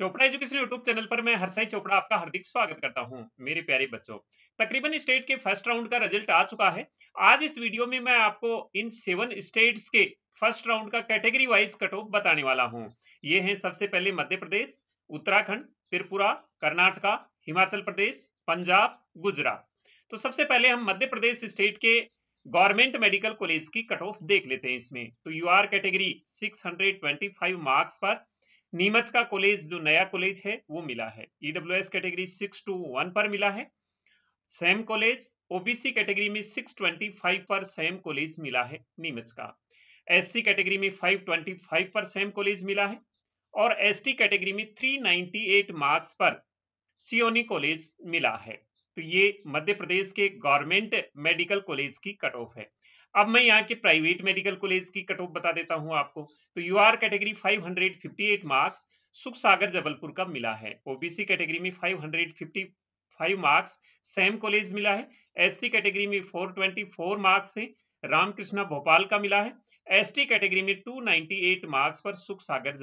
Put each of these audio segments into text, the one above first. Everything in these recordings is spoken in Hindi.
चोपड़ा एजुकेशन यूट्यूब चैनल पर मैं हरसाई चोपड़ा आपका हार्दिक स्वागत करता हूं मेरे प्यारे बच्चों तकरीबन स्टेट के फर्स्ट राउंड का रिजल्ट आ चुका है आज इस वीडियो में मैं आपको इन सेवन स्टेट्स के फर्स्ट राउंड का कैटेगरी वाइज कट ऑफ बताने वाला हूं ये हैं सबसे पहले मध्य प्रदेश उत्तराखंड त्रिपुरा कर्नाटका हिमाचल प्रदेश पंजाब गुजरात तो सबसे पहले हम मध्य प्रदेश स्टेट के गवर्नमेंट मेडिकल कॉलेज की कट ऑफ देख लेते हैं इसमें तो U R category six marks पर नीमच का कॉलेज जो नया कॉलेज है वो मिला है EW category six two one पर मिला है सेम कॉलेज ओबीसी कैटेगरी में सिक्स ट्वेंटी फाइव पर सेम कॉलेज मिला है नीमच का एससी कैटेगरी में फाइव ट्वेंटी फाइव पर सेम कॉलेज मिला है और एसटी कैटेगरी में थ्री नाइन्टी एट मार्क्स पर सियोनी कॉलेज मिला है तो ये मध्य प्रदेश के गवर्नमेंट मेडिकल कॉलेज की कट ऑफ है अब मैं यहाँ के प्राइवेट मेडिकल कॉलेज की कट ऑफ बता देता हूँ आपको तो यू आर कैटेगरी 558 मार्क्स सुख सागर जबलपुर का मिला है ओबीसी कैटेगरी में 555 मार्क्स सेम कॉलेज मिला है सी कैटेगरी में 424 मार्क्स है रामकृष्णा भोपाल का मिला है टी कैटेगरी में 298 मार्क्स पर सुख सागर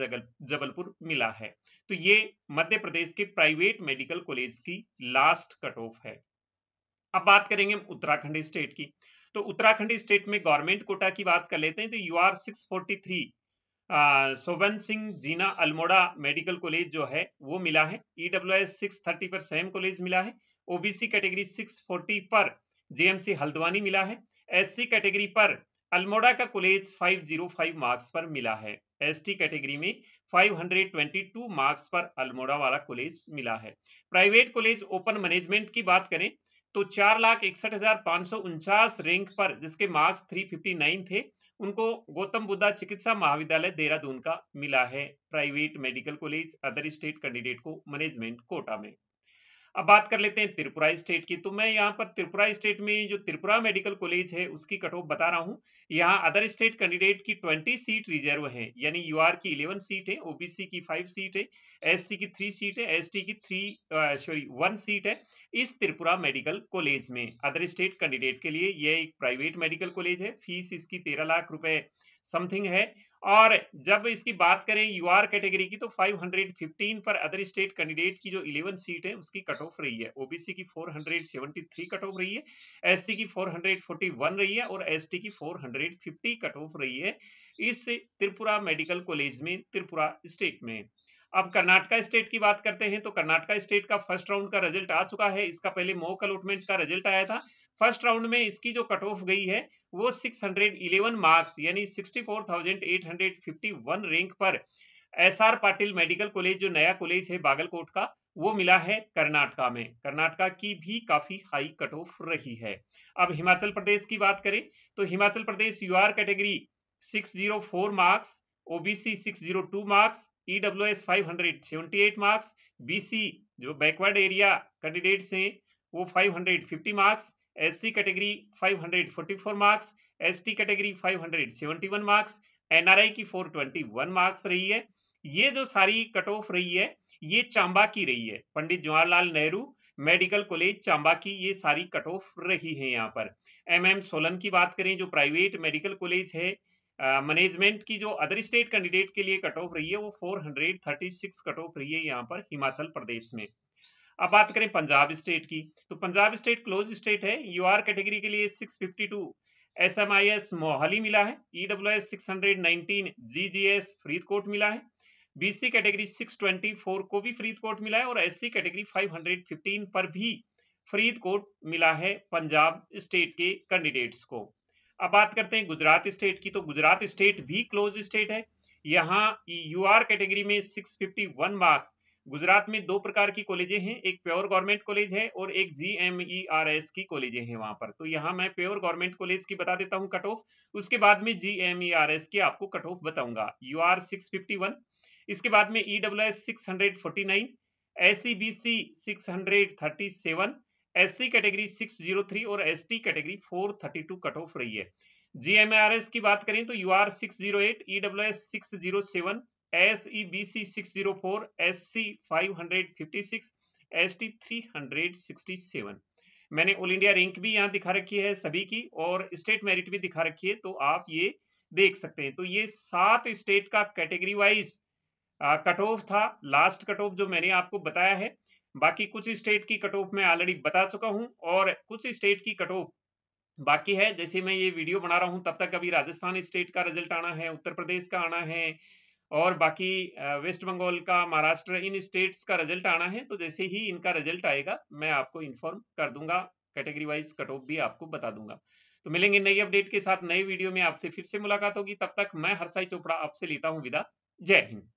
जबलपुर मिला है तो ये मध्य प्रदेश के प्राइवेट मेडिकल कॉलेज की लास्ट कट ऑफ है अब बात करेंगे हम उत्तराखंड स्टेट की तो उत्तराखंड स्टेट में गवर्नमेंट कोटा की बात कर लेते हैं तो U R six forty three Soban Singh Jeena Almora medical college जो है वो मिला है ईडब्ल्यू एस सिक्स थर्टी पर सैम कॉलेज मिला है ओबीसी कैटेगरी सिक्स फोर्टी पर जेएमसी हल्द्वानी मिला है एससी कैटेगरी पर अल्मोड़ा का कॉलेज 505 मार्क्स पर मिला है एसटी कैटेगरी में 522 मार्क्स पर अल्मोड़ा वाला कॉलेज मिला है प्राइवेट कॉलेज ओपन मैनेजमेंट की बात करें तो चार लाख इकसठ हजार पांच सौ उनचास रैंक पर जिसके मार्क्स 359 थे उनको गौतम बुद्धा चिकित्सा महाविद्यालय देहरादून का मिला है private medical college other state candidate को मैनेजमेंट कोटा में अब बात कर लेते हैं त्रिपुरा स्टेट की तो मैं यहाँ पर त्रिपुरा स्टेट में जो त्रिपुरा मेडिकल कॉलेज है उसकी कट ऑफ बता रहा हूँ यहाँ अदर स्टेट कैंडिडेट की ट्वेंटी सीट रिजर्व है यानी आर की इलेवन सीट है ओबीसी की फाइव सीट है एससी की थ्री सीट है एसटी की थ्री सॉरी वन सीट है इस त्रिपुरा मेडिकल कॉलेज में अदर स्टेट कैंडिडेट के लिए यह एक प्राइवेट मेडिकल कॉलेज है फीस इसकी तेरह लाख रुपए समथिंग है और जब इसकी बात करें यूआर कैटेगरी की तो 515 पर अदर स्टेट कैंडिडेट की जो 11 सीट है उसकी कट ऑफ रही है ओबीसी की 473 कट ऑफ रही है एससी की 441 रही है और एसटी की 450 कट ऑफ रही है इस त्रिपुरा मेडिकल कॉलेज में त्रिपुरा स्टेट में अब कर्नाटका स्टेट की बात करते हैं तो कर्नाटका स्टेट का फर्स्ट राउंड का रिजल्ट आ चुका है इसका पहले मॉक अलोटमेंट का रिजल्ट आया था फर्स्ट राउंड में इसकी जो कट ऑफ गई है वो 611 मार्क्स यानी 64,851 रैंक पर S R Patil medical college जो नया कॉलेज है बागलकोट का वो मिला है कर्नाटका में कर्नाटका की भी काफी हाई कट ऑफ रही है अब हिमाचल प्रदेश की बात करें तो Himachal Pradesh U R category six marks OBC 602 marks seventy 578 marks BC जो बैकवर्ड एरिया कैंडिडेट्स हैं वो 550 marks SC category 544 marks ST category 571 marks NRI की 421 मार्क्स रही है ये जो सारी कट ऑफ रही है ये चांबा की रही है पंडित जवाहरलाल नेहरू मेडिकल कॉलेज चांबा की ये सारी कट ऑफ रही है यहाँ पर एमएम सोलन की बात करें जो प्राइवेट मेडिकल कॉलेज है मैनेजमेंट की जो अदर स्टेट कैंडिडेट के लिए कट ऑफ रही है वो 436 कट ऑफ रही है यहाँ पर हिमाचल प्रदेश में अब बात करें पंजाब स्टेट की तो पंजाब स्टेट क्लोज स्टेट है यू आर कैटेगरी के लिए 652 एसएमआईएस मोहाली मिला है ईडब्ल्यूएस 619 जीजीएस फरीदकोट मिला है बीसी कैटेगरी 624 को भी फरीदकोट मिला है और एससी कैटेगरी 515 पर भी फरीदकोट मिला है पंजाब स्टेट के कैंडिडेट्स को अब बात करते हैं गुजरात स्टेट की तो गुजरात स्टेट भी क्लोज स्टेट है यहाँ यू आर कैटेगरी में 651 मार्क्स गुजरात में दो प्रकार की कॉलेजे हैं एक प्योर गवर्नमेंट कॉलेज है और एक G M E R S की कॉलेजे हैं वहां पर तो यहाँ मैं प्योर गवर्नमेंट कॉलेज की बता देता हूँ कट ऑफ उसके बाद में G M E R S की आपको कट ऑफ बताऊंगा U R six fifty one इसके बाद में E W S six hundred forty nine S C B C six hundred thirty seven S C category six zero three और S T category four thirty two cut off रही है जी एम आर एस की बात करें तो U R six zero eight E W S six zero seven S E B C six zero four S C five hundred fifty six S T three hundred sixty seven मैंने ऑल इंडिया रैंक भी यहाँ दिखा रखी है सभी की और स्टेट मेरिट भी दिखा रखी है तो आप ये देख सकते हैं तो ये सात स्टेट का कैटेगरी वाइज कट ऑफ था लास्ट कट ऑफ जो मैंने आपको बताया है बाकी कुछ स्टेट की कट ऑफ मैं ऑलरेडी बता चुका हूँ और कुछ स्टेट की कट ऑफ बाकी है जैसे मैं ये वीडियो बना रहा हूँ तब तक अभी राजस्थान स्टेट का रिजल्ट आना है उत्तर प्रदेश का आना है और बाकी वेस्ट बंगाल का महाराष्ट्र इन स्टेट्स का रिजल्ट आना है तो जैसे ही इनका रिजल्ट आएगा मैं आपको इन्फॉर्म कर दूंगा कैटेगरी वाइज कट ऑफ भी आपको बता दूंगा तो मिलेंगे नई अपडेट के साथ नए वीडियो में आपसे फिर से मुलाकात होगी तब तक मैं हरसाई चोपड़ा आपसे लेता हूँ विदा जय हिंद